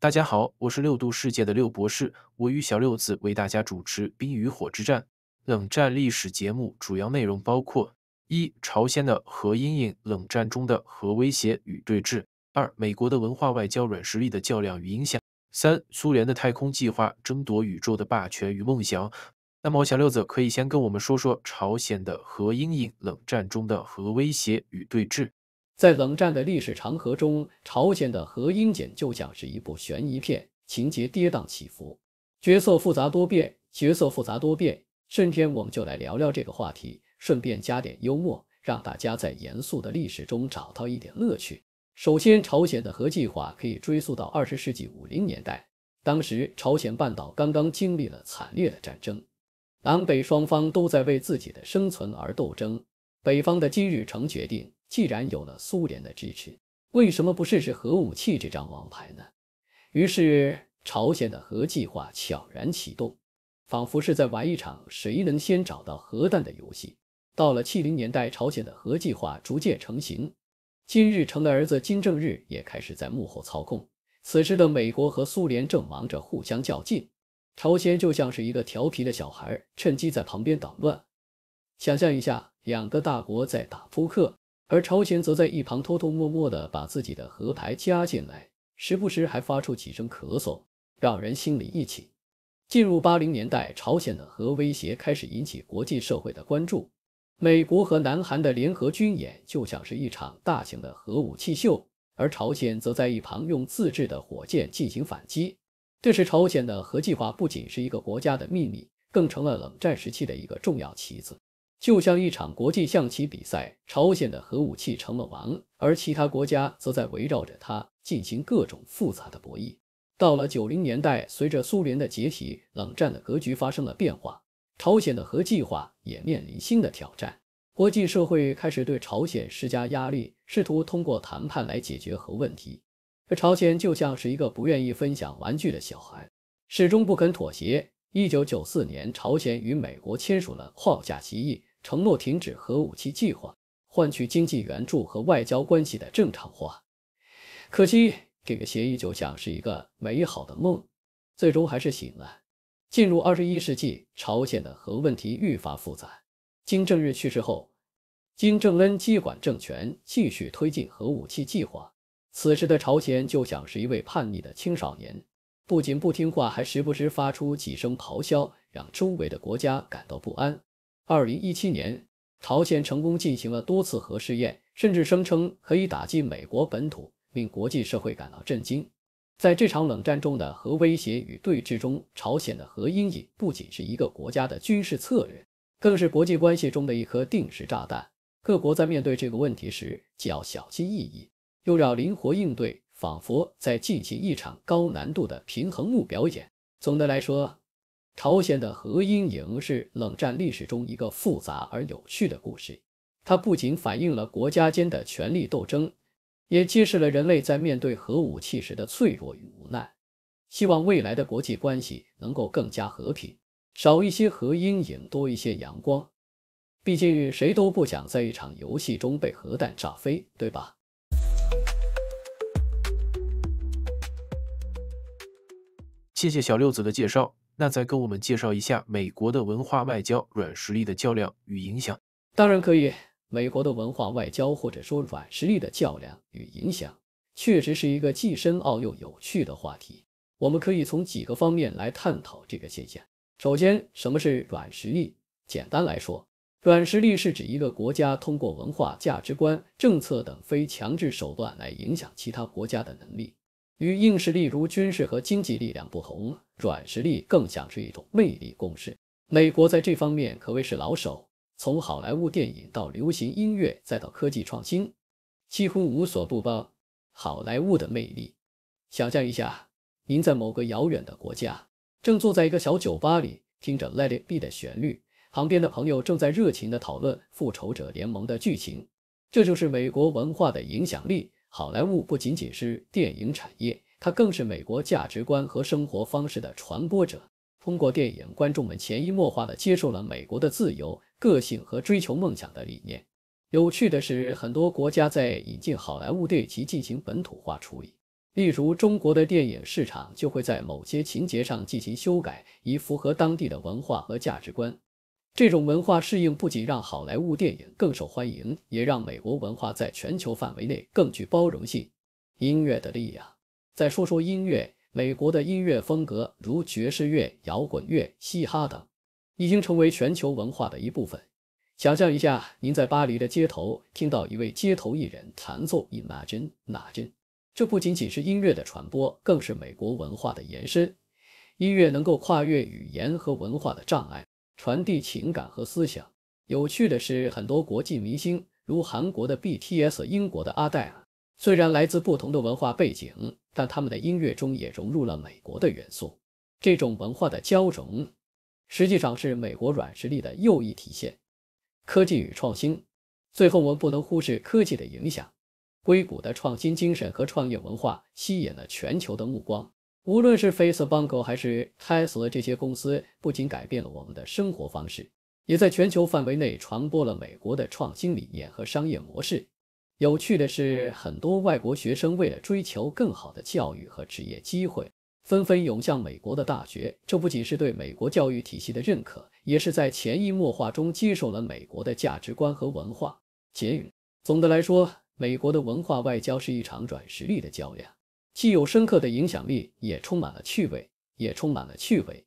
大家好，我是六度世界的六博士，我与小六子为大家主持《冰与火之战：冷战历史》节目。主要内容包括：一、朝鲜的核阴影，冷战中的核威胁与对峙；二、美国的文化外交，软实力的较量与影响；三、苏联的太空计划，争夺宇宙的霸权与梦想。那么，小六子可以先跟我们说说朝鲜的核阴影，冷战中的核威胁与对峙。在冷战的历史长河中，朝鲜的核阴检就像是一部悬疑片，情节跌宕起伏，角色复杂多变。角色复杂多变。今天我们就来聊聊这个话题，顺便加点幽默，让大家在严肃的历史中找到一点乐趣。首先，朝鲜的核计划可以追溯到二十世纪五零年代，当时朝鲜半岛刚刚经历了惨烈的战争，南北双方都在为自己的生存而斗争。北方的金日成决定。既然有了苏联的支持，为什么不试试核武器这张王牌呢？于是，朝鲜的核计划悄然启动，仿佛是在玩一场谁能先找到核弹的游戏。到了七零年代，朝鲜的核计划逐渐成型，金日成的儿子金正日也开始在幕后操控。此时的美国和苏联正忙着互相较劲，朝鲜就像是一个调皮的小孩，趁机在旁边捣乱。想象一下，两个大国在打扑克。而朝鲜则在一旁偷偷摸摸地把自己的核牌加进来，时不时还发出几声咳嗽，让人心里一紧。进入八零年代，朝鲜的核威胁开始引起国际社会的关注。美国和南韩的联合军演就像是一场大型的核武器秀，而朝鲜则在一旁用自制的火箭进行反击。这时，朝鲜的核计划不仅是一个国家的秘密，更成了冷战时期的一个重要棋子。就像一场国际象棋比赛，朝鲜的核武器成了王，而其他国家则在围绕着它进行各种复杂的博弈。到了九零年代，随着苏联的解体，冷战的格局发生了变化，朝鲜的核计划也面临新的挑战。国际社会开始对朝鲜施加压力，试图通过谈判来解决核问题。而朝鲜就像是一个不愿意分享玩具的小孩，始终不肯妥协。一九九四年，朝鲜与美国签署了框架协议。承诺停止核武器计划，换取经济援助和外交关系的正常化。可惜，这个协议就像是一个美好的梦，最终还是醒了。进入二十一世纪，朝鲜的核问题愈发复杂。金正日去世后，金正恩接管政权，继续推进核武器计划。此时的朝鲜就像是一位叛逆的青少年，不仅不听话，还时不时发出几声咆哮，让周围的国家感到不安。二零一七年，朝鲜成功进行了多次核试验，甚至声称可以打击美国本土，令国际社会感到震惊。在这场冷战中的核威胁与对峙中，朝鲜的核阴影不仅是一个国家的军事策略，更是国际关系中的一颗定时炸弹。各国在面对这个问题时，既要小心翼翼，又要灵活应对，仿佛在进行一场高难度的平衡木表演。总的来说，朝鲜的核阴影是冷战历史中一个复杂而有趣的故事，它不仅反映了国家间的权力斗争，也揭示了人类在面对核武器时的脆弱与无奈。希望未来的国际关系能够更加和平，少一些核阴影，多一些阳光。毕竟谁都不想在一场游戏中被核弹炸飞，对吧？谢谢小六子的介绍。那再跟我们介绍一下美国的文化外交软实力的较量与影响。当然可以，美国的文化外交或者说软实力的较量与影响，确实是一个既深奥又有趣的话题。我们可以从几个方面来探讨这个现象。首先，什么是软实力？简单来说，软实力是指一个国家通过文化、价值观、政策等非强制手段来影响其他国家的能力。与硬实力如军事和经济力量不同，软实力更像是一种魅力攻势。美国在这方面可谓是老手，从好莱坞电影到流行音乐，再到科技创新，几乎无所不包。好莱坞的魅力，想象一下，您在某个遥远的国家，正坐在一个小酒吧里，听着《Let It Be》的旋律，旁边的朋友正在热情地讨论《复仇者联盟》的剧情，这就是美国文化的影响力。好莱坞不仅仅是电影产业，它更是美国价值观和生活方式的传播者。通过电影，观众们潜移默化地接受了美国的自由、个性和追求梦想的理念。有趣的是，很多国家在引进好莱坞对其进行本土化处理，例如中国的电影市场就会在某些情节上进行修改，以符合当地的文化和价值观。这种文化适应不仅让好莱坞电影更受欢迎，也让美国文化在全球范围内更具包容性。音乐的力量。再说说音乐，美国的音乐风格如爵士乐、摇滚乐、嘻哈等，已经成为全球文化的一部分。想象一下，您在巴黎的街头听到一位街头艺人弹奏《Imagine》，Imagine，这不仅仅是音乐的传播，更是美国文化的延伸。音乐能够跨越语言和文化的障碍。传递情感和思想。有趣的是，很多国际明星，如韩国的 BTS、英国的阿黛尔，虽然来自不同的文化背景，但他们的音乐中也融入了美国的元素。这种文化的交融，实际上是美国软实力的又一体现。科技与创新。最后，我们不能忽视科技的影响。硅谷的创新精神和创业文化吸引了全球的目光。无论是 Facebook 还是 Tesla，这些公司不仅改变了我们的生活方式，也在全球范围内传播了美国的创新理念和商业模式。有趣的是，很多外国学生为了追求更好的教育和职业机会，纷纷涌向美国的大学。这不仅是对美国教育体系的认可，也是在潜移默化中接受了美国的价值观和文化。结语：总的来说，美国的文化外交是一场软实力的较量。既有深刻的影响力，也充满了趣味。也充满了趣味。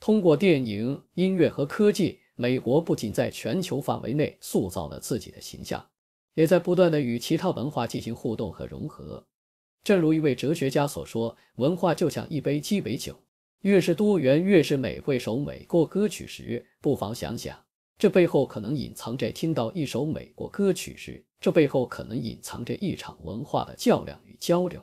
通过电影、音乐和科技，美国不仅在全球范围内塑造了自己的形象，也在不断的与其他文化进行互动和融合。正如一位哲学家所说：“文化就像一杯鸡尾酒，越是多元，越是美味。”。首美国歌曲时，不妨想想，这背后可能隐藏着听到一首美国歌曲时，这背后可能隐藏着一场文化的较量与交流。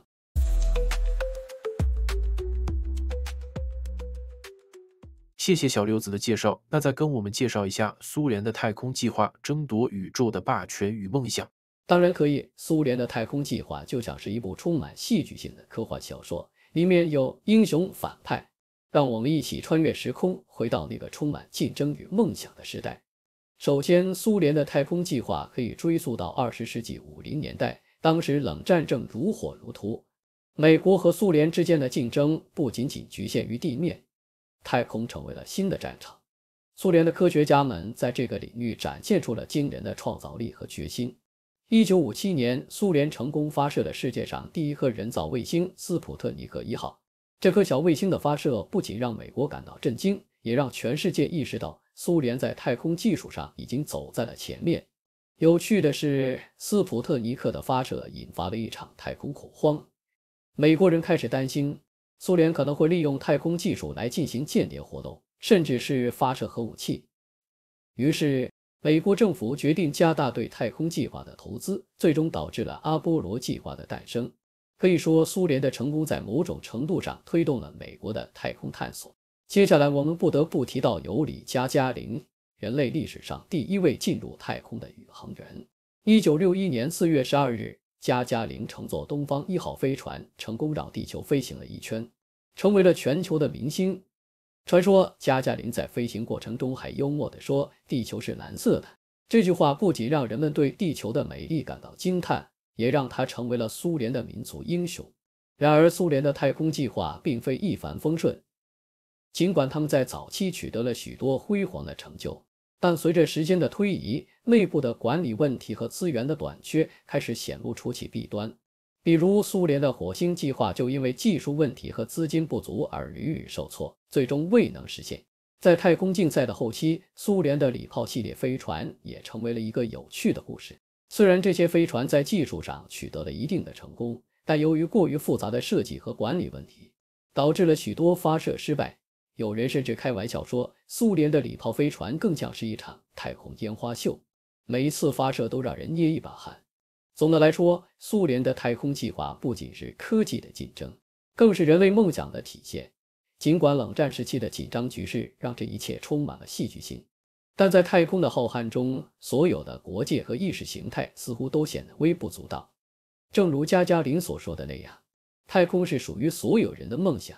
谢谢小六子的介绍。那再跟我们介绍一下苏联的太空计划，争夺宇宙的霸权与梦想。当然可以。苏联的太空计划就像是一部充满戏剧性的科幻小说，里面有英雄、反派。让我们一起穿越时空，回到那个充满竞争与梦想的时代。首先，苏联的太空计划可以追溯到二十世纪五零年代，当时冷战正如火如荼，美国和苏联之间的竞争不仅仅局限于地面。太空成为了新的战场，苏联的科学家们在这个领域展现出了惊人的创造力和决心。一九五七年，苏联成功发射了世界上第一颗人造卫星——斯普特尼克一号。这颗小卫星的发射不仅让美国感到震惊，也让全世界意识到苏联在太空技术上已经走在了前面。有趣的是，斯普特尼克的发射引发了一场太空恐慌，美国人开始担心。苏联可能会利用太空技术来进行间谍活动，甚至是发射核武器。于是，美国政府决定加大对太空计划的投资，最终导致了阿波罗计划的诞生。可以说，苏联的成功在某种程度上推动了美国的太空探索。接下来，我们不得不提到尤里·加加林，人类历史上第一位进入太空的宇航员。一九六一年四月十二日。加加林乘坐东方一号飞船成功绕地球飞行了一圈，成为了全球的明星。传说加加林在飞行过程中还幽默地说：“地球是蓝色的。”这句话不仅让人们对地球的美丽感到惊叹，也让他成为了苏联的民族英雄。然而，苏联的太空计划并非一帆风顺，尽管他们在早期取得了许多辉煌的成就。但随着时间的推移，内部的管理问题和资源的短缺开始显露出其弊端。比如，苏联的火星计划就因为技术问题和资金不足而屡屡受挫，最终未能实现。在太空竞赛的后期，苏联的礼炮系列飞船也成为了一个有趣的故事。虽然这些飞船在技术上取得了一定的成功，但由于过于复杂的设计和管理问题，导致了许多发射失败。有人甚至开玩笑说，苏联的礼炮飞船更像是一场太空烟花秀，每一次发射都让人捏一把汗。总的来说，苏联的太空计划不仅是科技的竞争，更是人类梦想的体现。尽管冷战时期的紧张局势让这一切充满了戏剧性，但在太空的浩瀚中，所有的国界和意识形态似乎都显得微不足道。正如加加林所说的那样，太空是属于所有人的梦想。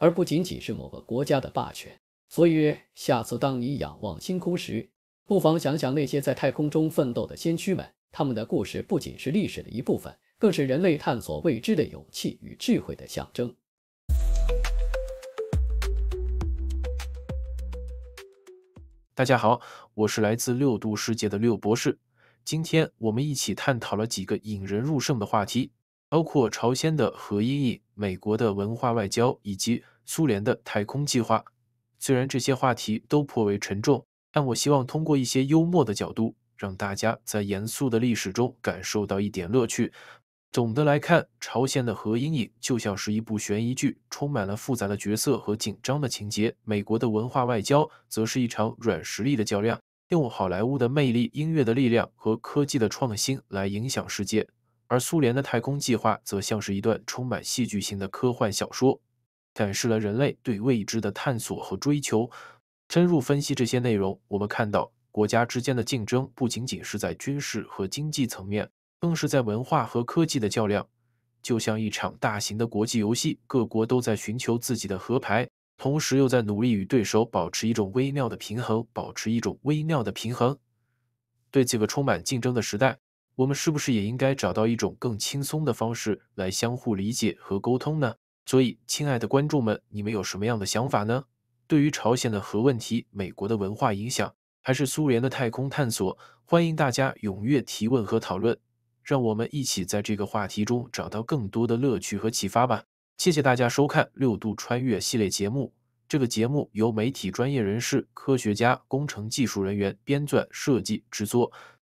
而不仅仅是某个国家的霸权。所以，下次当你仰望星空时，不妨想想那些在太空中奋斗的先驱们。他们的故事不仅是历史的一部分，更是人类探索未知的勇气与智慧的象征。大家好，我是来自六度世界的六博士。今天，我们一起探讨了几个引人入胜的话题。包括朝鲜的核阴影、美国的文化外交以及苏联的太空计划。虽然这些话题都颇为沉重，但我希望通过一些幽默的角度，让大家在严肃的历史中感受到一点乐趣。总的来看，朝鲜的核阴影就像是一部悬疑剧，充满了复杂的角色和紧张的情节；美国的文化外交则是一场软实力的较量，用好莱坞的魅力、音乐的力量和科技的创新来影响世界。而苏联的太空计划则像是一段充满戏剧性的科幻小说，展示了人类对未知的探索和追求。深入分析这些内容，我们看到国家之间的竞争不仅仅是在军事和经济层面，更是在文化和科技的较量。就像一场大型的国际游戏，各国都在寻求自己的和牌，同时又在努力与对手保持一种微妙的平衡。保持一种微妙的平衡，对这个充满竞争的时代。我们是不是也应该找到一种更轻松的方式来相互理解和沟通呢？所以，亲爱的观众们，你们有什么样的想法呢？对于朝鲜的核问题、美国的文化影响，还是苏联的太空探索，欢迎大家踊跃提问和讨论，让我们一起在这个话题中找到更多的乐趣和启发吧！谢谢大家收看《六度穿越》系列节目。这个节目由媒体专业人士、科学家、工程技术人员编撰、设计、制作。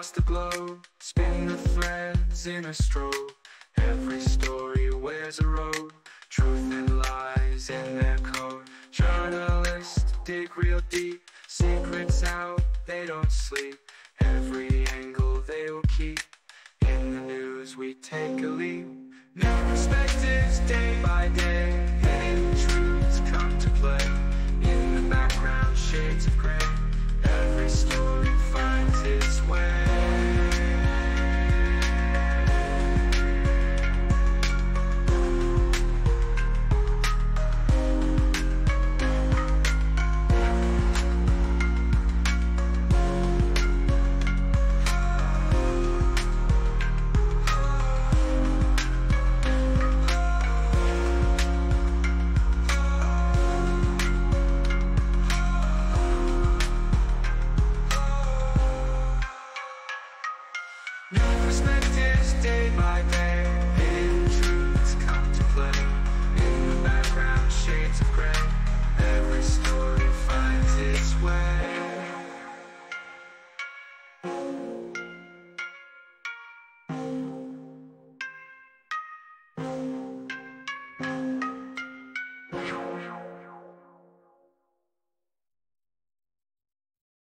across the globe Spin the threads in a stroke Every story wears a robe. Truth and lies in their code Journalists dig real deep Secrets out, they don't sleep Every angle they will keep In the news we take a leap New perspectives day by day Hidden truths come to play In the background shades of Christmas Day, my day.